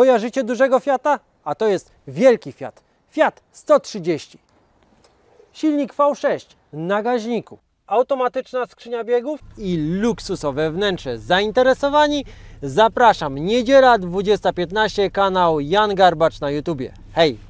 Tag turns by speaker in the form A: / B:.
A: Kojarzycie dużego Fiata? A to jest wielki Fiat. Fiat 130. Silnik V6 na gaźniku. Automatyczna skrzynia biegów i luksusowe wnętrze. Zainteresowani? Zapraszam. Niedziela 20.15 kanał Jan Garbacz na YouTubie. Hej!